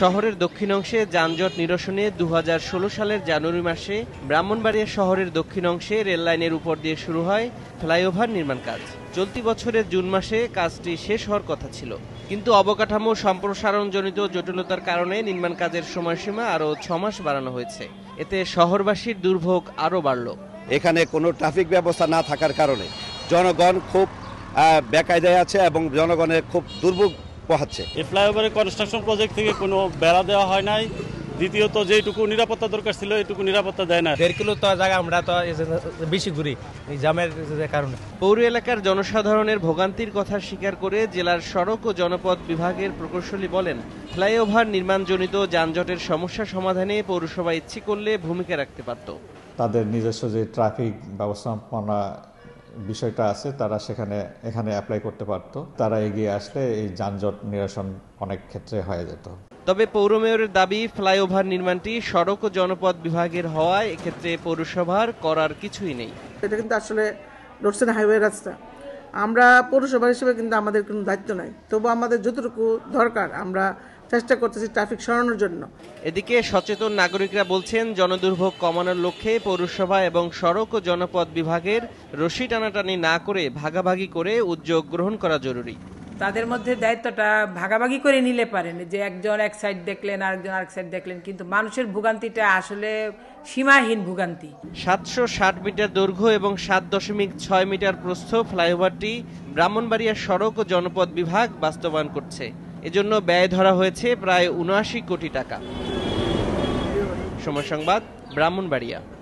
শহরের দক্ষিণ অংশে যানজট নিরসনে দু সালের জানুয়ারি মাসে ব্রাহ্মণবাড়িয়া শহরের দক্ষিণ অংশে রেললাইনের উপর দিয়ে শুরু হয় ফ্লাইওভার নির্মাণ কাজ চলতি বছরের জুন মাসে কাজটি শেষ হওয়ার কথা ছিল কিন্তু অবকাঠামো সম্প্রসারণজনিত জটিলতার কারণে নির্মাণ কাজের সময়সীমা আরও ছ মাস বাড়ানো হয়েছে এতে শহরবাসীর দুর্ভোগ আরও বাড়ল এখানে কোনো ট্রাফিক ব্যবস্থা না থাকার কারণে জনগণ খুব বেকায়দায় আছে এবং জনগণের খুব দুর্ভোগ পোহাচ্ছে এই ফ্লাইওভারের কনস্ট্রাকশন প্রজেক্ট থেকে কোনো বেড়া দেওয়া হয় নাই দ্বিতীয়ত যেটুকু নিরাপত্তা দরকার ছিল এইটুকু নিরাপত্তা দেয় না দেড় কিলো তো জায়গা আমরা তো বেশি ঘুরি এই জামের কারণে পৌর এলাকার জনসাধারণের ভোগান্তির কথা স্বীকার করে জেলার সড়ক ও জনপথ বিভাগের প্রকৌশলী বলেন ফ্লাইওভার নির্মাণজনিত যানজটের সমস্যা সমাধানে পৌরসভা ইচ্ছে করলে ভূমিকা রাখতে পারত তাদের নিজস্ব যে ট্রাফিক ব্যবস্থাপনা বিষয়টা আছে তারা সেখানে এখানে অ্যাপ্লাই করতে পারত তারা এগিয়ে আসলে এই যানজট নিরসন অনেক ক্ষেত্রে হয়ে যেত তবে পৌর মেয়রের দাবি ফ্লাইওভার নির্মাণটি সড়ক ও জনপদ বিভাগের হওয়ায় এক্ষেত্রে পৌরসভার করার কিছুই নেই এটা কিন্তু আসলে রোডস হাইওয়ে রাস্তা আমরা পৌরসভা হিসেবে কিন্তু আমাদের কোনো দায়িত্ব নাই তবু আমাদের যতটুকু দরকার আমরা চেষ্টা করতেছি ট্রাফিক সরানোর জন্য এদিকে সচেতন নাগরিকরা বলছেন জনদুর্ভোগ কমানোর লক্ষ্যে পৌরসভা এবং সড়ক ও জনপথ বিভাগের রশি টানাটানি না করে ভাগাভাগি করে উদ্যোগ গ্রহণ করা জরুরি তাদের মধ্যে দায়িত্বটা ভাগাভাগি করে নিলে পারেন যে একজন এক সাইড দেখলেন আরেকজন আরেক সাইড দেখলেন কিন্তু মানুষের ভোগান্তিটা আসলে সীমাহীন ভোগান্তি সাতশো ষাট মিটার দৈর্ঘ্য এবং সাত দশমিক ছয় মিটার প্রস্থ ফ্লাইওভারটি ব্রাহ্মণবাড়িয়া সড়ক ও জনপথ বিভাগ বাস্তবায়ন করছে এজন্য ব্যয় ধরা হয়েছে প্রায় উনআশি কোটি টাকা সময় সংবাদ ব্রাহ্মণবাড়িয়া